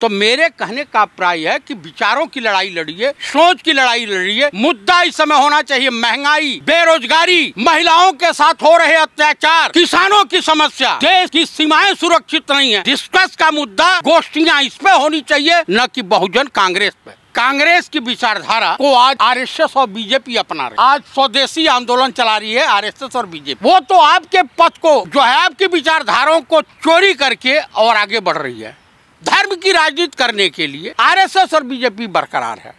तो मेरे कहने का प्राय है कि विचारों की लड़ाई लड़िए सोच की लड़ाई लड़िए मुद्दा इस समय होना चाहिए महंगाई बेरोजगारी महिलाओं के साथ हो रहे अत्याचार किसानों की समस्या देश की सीमाएं सुरक्षित नहीं है डिस्कस का मुद्दा इस इसमें होनी चाहिए न कि बहुजन कांग्रेस पे कांग्रेस की विचारधारा को आज आरएसएस और बीजेपी अपना रही आज स्वदेशी आंदोलन चला रही है आरएसएस और बीजेपी वो तो आपके पद को जो है आपकी विचारधाराओं को चोरी करके और आगे बढ़ रही है धर्म की राजनीति करने के लिए आरएसएस और बीजेपी बरकरार है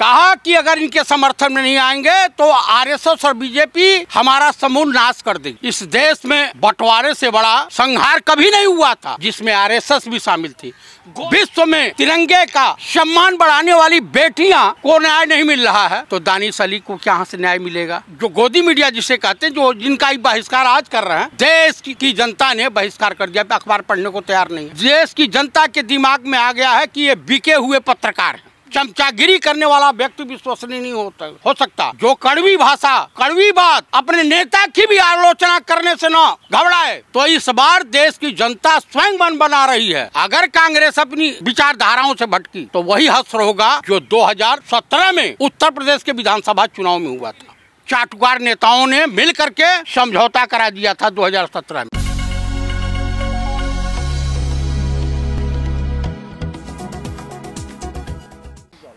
कहा कि अगर इनके समर्थन में नहीं आएंगे तो आरएसएस और बीजेपी हमारा समूह नाश कर देगी इस देश में बंटवारे से बड़ा संहार कभी नहीं हुआ था जिसमें आरएसएस भी शामिल थी विश्व में तिरंगे का सम्मान बढ़ाने वाली बेटियां को न्याय नहीं मिल रहा है तो दानिश अली को क्या से न्याय मिलेगा जो गोदी मीडिया जिसे कहते हैं जो जिनका बहिष्कार आज कर रहे हैं देश की, की जनता ने बहिष्कार कर दिया अखबार पढ़ने को तैयार नहीं है देश की जनता के दिमाग में आ गया है कि ये बिके हुए पत्रकार है चमचागिरी करने वाला व्यक्ति विश्वसनीय नहीं होता हो सकता जो कड़वी भाषा कड़वी बात अपने नेता की भी आलोचना करने से न घबराए तो इस बार देश की जनता स्वयं मन बना रही है अगर कांग्रेस अपनी विचारधाराओं से भटकी तो वही हस्त्र होगा जो 2017 में उत्तर प्रदेश के विधानसभा चुनाव में हुआ था चाटुकार नेताओं ने मिल करके समझौता करा दिया था दो में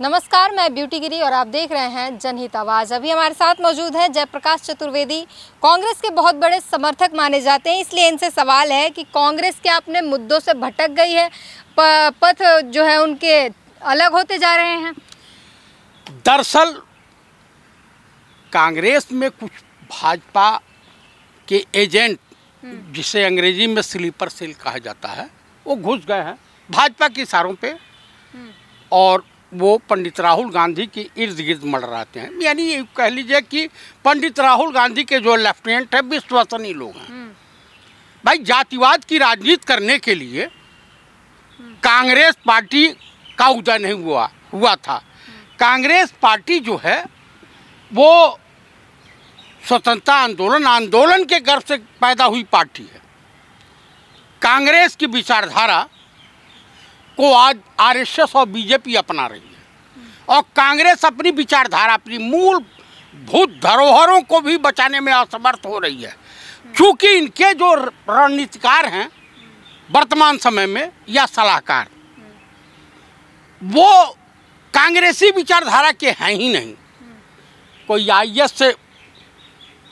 नमस्कार मैं ब्यूटी गिरी और आप देख रहे हैं जनहित आवाज अभी हमारे साथ मौजूद है जयप्रकाश चतुर्वेदी कांग्रेस के बहुत बड़े समर्थक माने जाते हैं इसलिए इनसे सवाल है कि कांग्रेस क्या अपने मुद्दों से भटक गई है पथ जो है उनके अलग होते जा रहे हैं दरअसल कांग्रेस में कुछ भाजपा के एजेंट हम्म। जिसे अंग्रेजी में स्लीपर सेल कहा जाता है वो घुस गए हैं भाजपा की सारों पे हम्म। और वो पंडित राहुल गांधी के इर्द गिर्द मर रहते हैं यानी कह लीजिए कि पंडित राहुल गांधी के जो लेफ्टिनेंट है विश्वसनीय लोग हैं हम्म। भाई जातिवाद की राजनीति करने के लिए कांग्रेस पार्टी का उदय नहीं हुआ हुआ था हम्म। कांग्रेस पार्टी जो है वो स्वतंत्रता आंदोलन आंदोलन के गर्भ से पैदा हुई पार्टी है कांग्रेस की विचारधारा को आज आरएसएस और बीजेपी अपना रही है और कांग्रेस अपनी विचारधारा अपनी मूल भूत धरोहरों को भी बचाने में असमर्थ हो रही है क्योंकि इनके जो रणनीतिकार हैं वर्तमान समय में या सलाहकार वो कांग्रेसी विचारधारा के हैं ही नहीं कोई आई से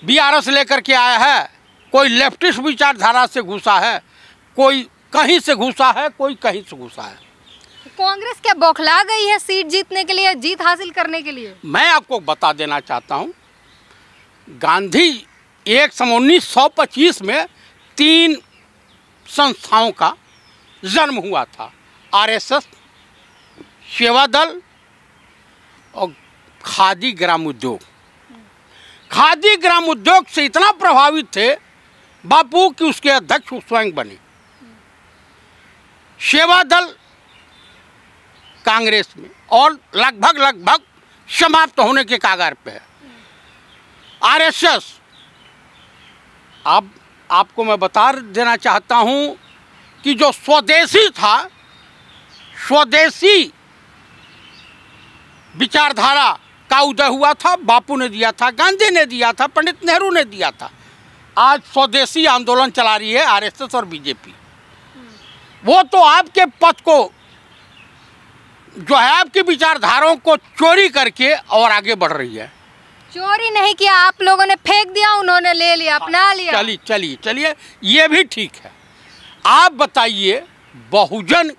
बी आर एस लेकर के आया है कोई लेफ्टिस्ट विचारधारा से घुसा है कोई कहीं से घुसा है कोई कहीं से घुसा है कांग्रेस क्या बौखला गई है सीट जीतने के लिए जीत हासिल करने के लिए मैं आपको बता देना चाहता हूँ गांधी एक सौ उन्नीस में तीन संस्थाओं का जन्म हुआ था आरएसएस सेवा दल और खादी ग्राम उद्योग खादी ग्राम उद्योग से इतना प्रभावित थे बापू कि उसके अध्यक्ष स्वयं बने सेवा दल कांग्रेस में और लगभग लगभग समाप्त होने के कागार पे है आरएसएस अब आपको मैं बता देना चाहता हूँ कि जो स्वदेशी था स्वदेशी विचारधारा का उदय हुआ था बापू ने दिया था गांधी ने दिया था पंडित नेहरू ने दिया था आज स्वदेशी आंदोलन चला रही है आरएसएस और बीजेपी वो तो आपके पथ को जो है आपकी विचारधाराओं को चोरी करके और आगे बढ़ रही है चोरी नहीं किया आप लोगों ने फेंक दिया उन्होंने ले लिया हाँ, अपना लिया चलिए चलिए चलिए ये भी ठीक है आप बताइए बहुजन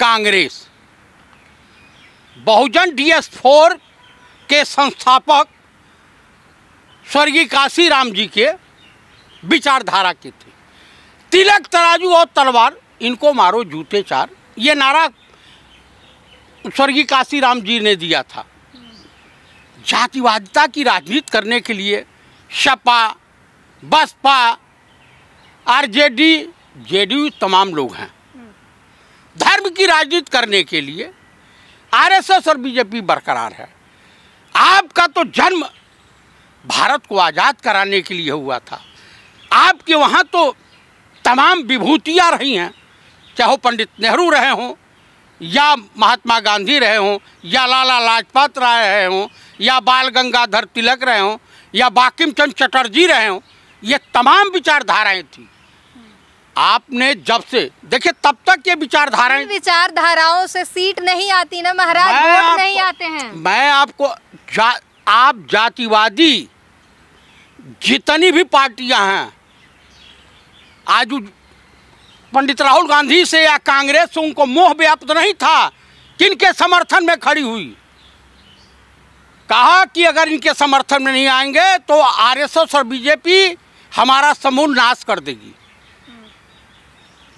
कांग्रेस बहुजन डीएस फोर के संस्थापक स्वर्गीय काशी राम जी के विचारधारा के थे तिलक तराजू और तलवार इनको मारो जूते चार ये नारा स्वर्गीय काशीराम जी ने दिया था जातिवादिता की राजनीति करने के लिए सपा बसपा आरजेडी जेडीयू तमाम लोग हैं धर्म की राजनीति करने के लिए आरएसएस और बीजेपी बरकरार है आपका तो जन्म भारत को आज़ाद कराने के लिए हुआ था आपके वहाँ तो तमाम विभूतियाँ रही हैं चाहे पंडित नेहरू रहे हों या महात्मा गांधी रहे हों या लाला लाजपत राय रहे हों या बाल गंगाधर तिलक रहे हों या बाकिम चंद चटर्जी रहे हों ये तमाम विचारधाराएं थी आपने जब से देखिए तब तक ये विचारधाराएं विचारधाराओं से सीट नहीं आती ना महाराज नहीं आते हैं मैं आपको जा, आप जातिवादी जितनी भी पार्टियां हैं आज पंडित राहुल गांधी से या कांग्रेस से उनको मोह व्याप्त नहीं था किनके समर्थन में खड़ी हुई कहा कि अगर इनके समर्थन में नहीं आएंगे तो आरएसएस और बीजेपी हमारा समूह नाश कर देगी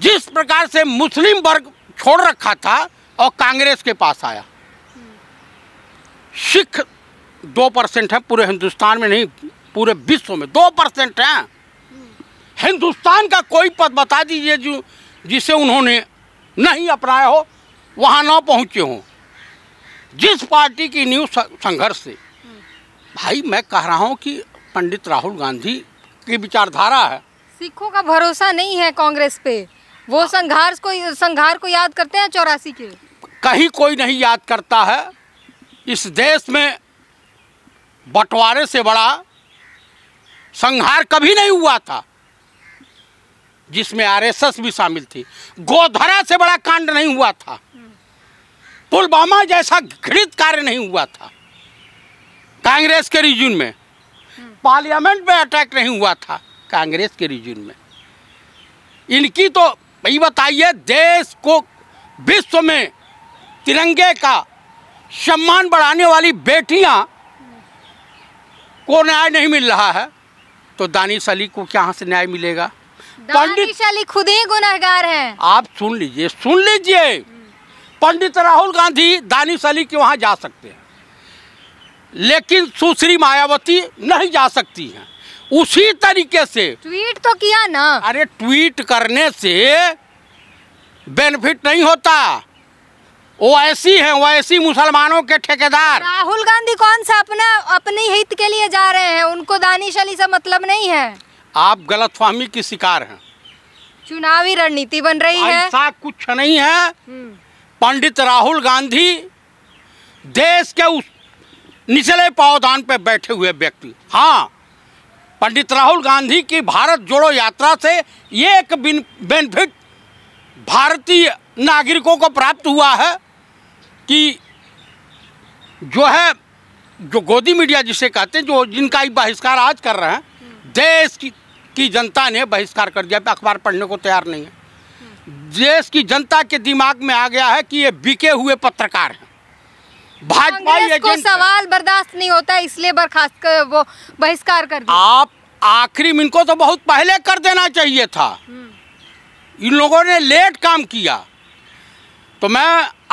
जिस प्रकार से मुस्लिम वर्ग छोड़ रखा था और कांग्रेस के पास आया सिख दो परसेंट है पूरे हिंदुस्तान में नहीं पूरे विश्व में दो परसेंट हैं हिंदुस्तान का कोई पद बता दीजिए जो जिसे उन्होंने नहीं अपनाया हो वहाँ ना पहुँचे हों जिस पार्टी की न्यू संघर्ष से भाई मैं कह रहा हूँ कि पंडित राहुल गांधी की विचारधारा है सिखों का भरोसा नहीं है कांग्रेस पे वो हाँ। संघार को संघार को याद करते हैं चौरासी के कहीं कोई नहीं याद करता है इस देश में बंटवारे से बड़ा संहार कभी नहीं हुआ था जिसमें आरएसएस भी शामिल थी गोधरा से बड़ा कांड नहीं हुआ था पुलवामा जैसा घृणित कार्य नहीं हुआ था कांग्रेस के रिज्यून में पार्लियामेंट में अटैक नहीं हुआ था कांग्रेस के रिज्यून में इनकी तो भाई बताइए देश को विश्व में तिरंगे का सम्मान बढ़ाने वाली बेटियां को न्याय नहीं मिल रहा है तो दानिश अली को क्या से न्याय मिलेगा पंडित खुद ही गुनहगार है आप सुन लीजिए सुन लीजिए पंडित राहुल गांधी दानिश अली के वहाँ जा सकते हैं लेकिन सुश्री मायावती नहीं जा सकती हैं उसी तरीके से ट्वीट तो किया ना अरे ट्वीट करने से बेनिफिट नहीं होता वो ऐसी हैं ऐसी मुसलमानों के ठेकेदार राहुल गांधी कौन सा अपना अपने हित के लिए जा रहे हैं उनको दानिश अली से मतलब नहीं है आप गलतफहमी की शिकार हैं चुनावी रणनीति बन रही है ऐसा कुछ नहीं है हम्म। पंडित राहुल गांधी देश के उस निचले पावदान पर बैठे हुए व्यक्ति हाँ पंडित राहुल गांधी की भारत जोड़ो यात्रा से ये एक बेनिफिट भारतीय नागरिकों को प्राप्त हुआ है कि जो है जो गोदी मीडिया जिसे कहते हैं जो जिनका बहिष्कार आज कर रहे हैं देश की की जनता ने बहिष्कार कर दिया अखबार पढ़ने को तैयार नहीं है देश की जनता के दिमाग में आ गया है कि ये बिके हुए पत्रकार हैं भाजपा को सवाल बर्दाश्त नहीं होता इसलिए बर्खास्त कर वो बहिष्कार कर दिया। आप आखिरी में इनको तो बहुत पहले कर देना चाहिए था हम्म। इन लोगों ने लेट काम किया तो मैं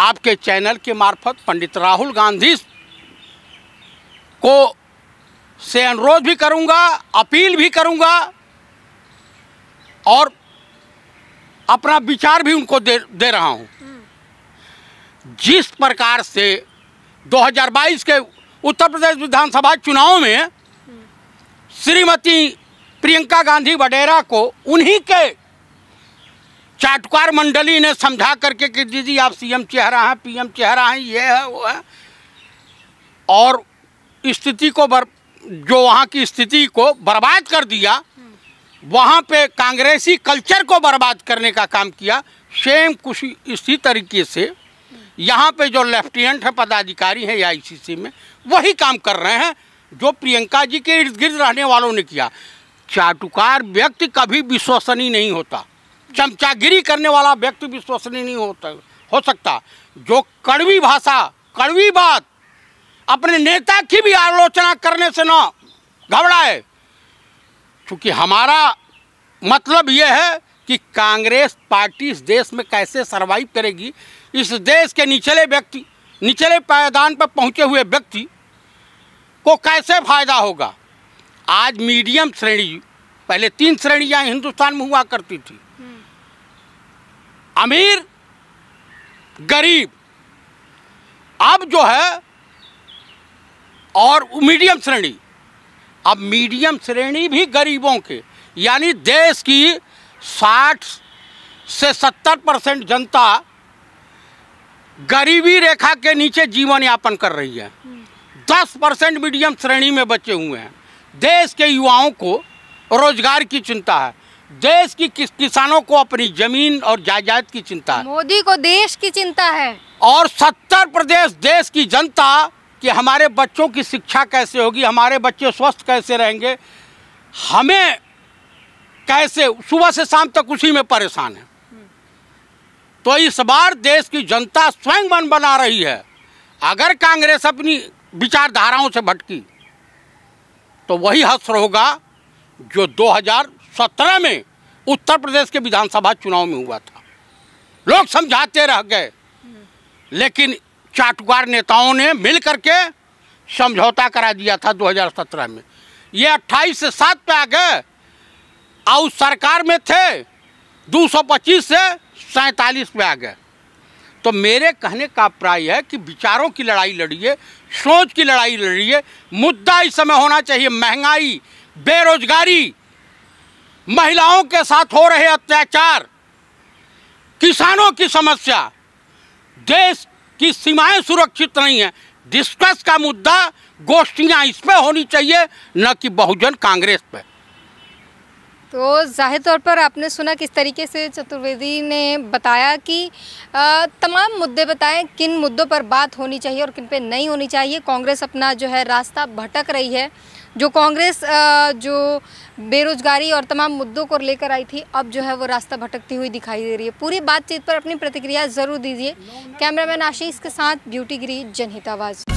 आपके चैनल के मार्फत पंडित राहुल गांधी को से अनुरोध भी करूंगा अपील भी करूंगा और अपना विचार भी उनको दे दे रहा हूं जिस प्रकार से 2022 के उत्तर प्रदेश विधानसभा चुनाव में श्रीमती प्रियंका गांधी वडेरा को उन्हीं के चाटकार मंडली ने समझा करके कि दीदी आप सीएम चेहरा हैं पीएम चेहरा हैं ये है वो है और स्थिति को बर जो वहाँ की स्थिति को बर्बाद कर दिया वहाँ पे कांग्रेसी कल्चर को बर्बाद करने का काम किया सेम कुछ इसी तरीके से यहाँ पे जो लेफ्टिनेंट है पदाधिकारी हैं या आईसीसी में वही काम कर रहे हैं जो प्रियंका जी के इर्द गिर्द रहने वालों ने किया चाटुकार व्यक्ति कभी विश्वसनीय नहीं होता चमचागिरी करने वाला व्यक्ति विश्वसनीय नहीं होता हो सकता जो कड़वी भाषा कड़वी बात अपने नेता की भी आलोचना करने से ना घबराए क्योंकि हमारा मतलब यह है कि कांग्रेस पार्टी इस देश में कैसे सरवाइव करेगी इस देश के निचले व्यक्ति निचले पायदान पर पहुंचे हुए व्यक्ति को कैसे फायदा होगा आज मीडियम श्रेणी पहले तीन श्रेणियां हिंदुस्तान में हुआ करती थी हम्म। अमीर गरीब अब जो है और मीडियम श्रेणी अब मीडियम श्रेणी भी गरीबों के यानी देश की 60 से 70 परसेंट जनता गरीबी रेखा के नीचे जीवन यापन कर रही है 10 परसेंट मीडियम श्रेणी में बचे हुए हैं देश के युवाओं को रोजगार की चिंता है देश की किस किसानों को अपनी जमीन और जायदाद की चिंता है मोदी को देश की चिंता है और सत्तर प्रदेश देश की जनता कि हमारे बच्चों की शिक्षा कैसे होगी हमारे बच्चे स्वस्थ कैसे रहेंगे हमें कैसे सुबह से शाम तक उसी में परेशान है तो इस बार देश की जनता स्वयं मन बना रही है अगर कांग्रेस अपनी विचारधाराओं से भटकी तो वही हस्र होगा जो 2017 में उत्तर प्रदेश के विधानसभा चुनाव में हुआ था लोग समझाते रह गए लेकिन चाटुकार नेताओं ने मिल के समझौता करा दिया था 2017 में ये 28 से सात पे आ गए और सरकार में थे 225 से सैतालीस पे आ गए तो मेरे कहने का प्राय है कि विचारों की लड़ाई लड़िए सोच की लड़ाई लड़िए मुद्दा इस समय होना चाहिए महंगाई बेरोजगारी महिलाओं के साथ हो रहे अत्याचार किसानों की समस्या देश कि सीमाएं सुरक्षित नहीं है डिस्कस का मुद्दा गोष्ठियाँ इस होनी चाहिए न कि बहुजन कांग्रेस पर तो ज़ाहिर तौर पर आपने सुना किस तरीके से चतुर्वेदी ने बताया कि तमाम मुद्दे बताएं किन मुद्दों पर बात होनी चाहिए और किन पे नहीं होनी चाहिए कांग्रेस अपना जो है रास्ता भटक रही है जो कांग्रेस जो बेरोजगारी और तमाम मुद्दों को लेकर आई थी अब जो है वो रास्ता भटकती हुई दिखाई दे रही है पूरी बातचीत पर अपनी प्रतिक्रिया ज़रूर दीजिए कैमरामैन आशीष के साथ ब्यूटी गिरी जनहित आवाज़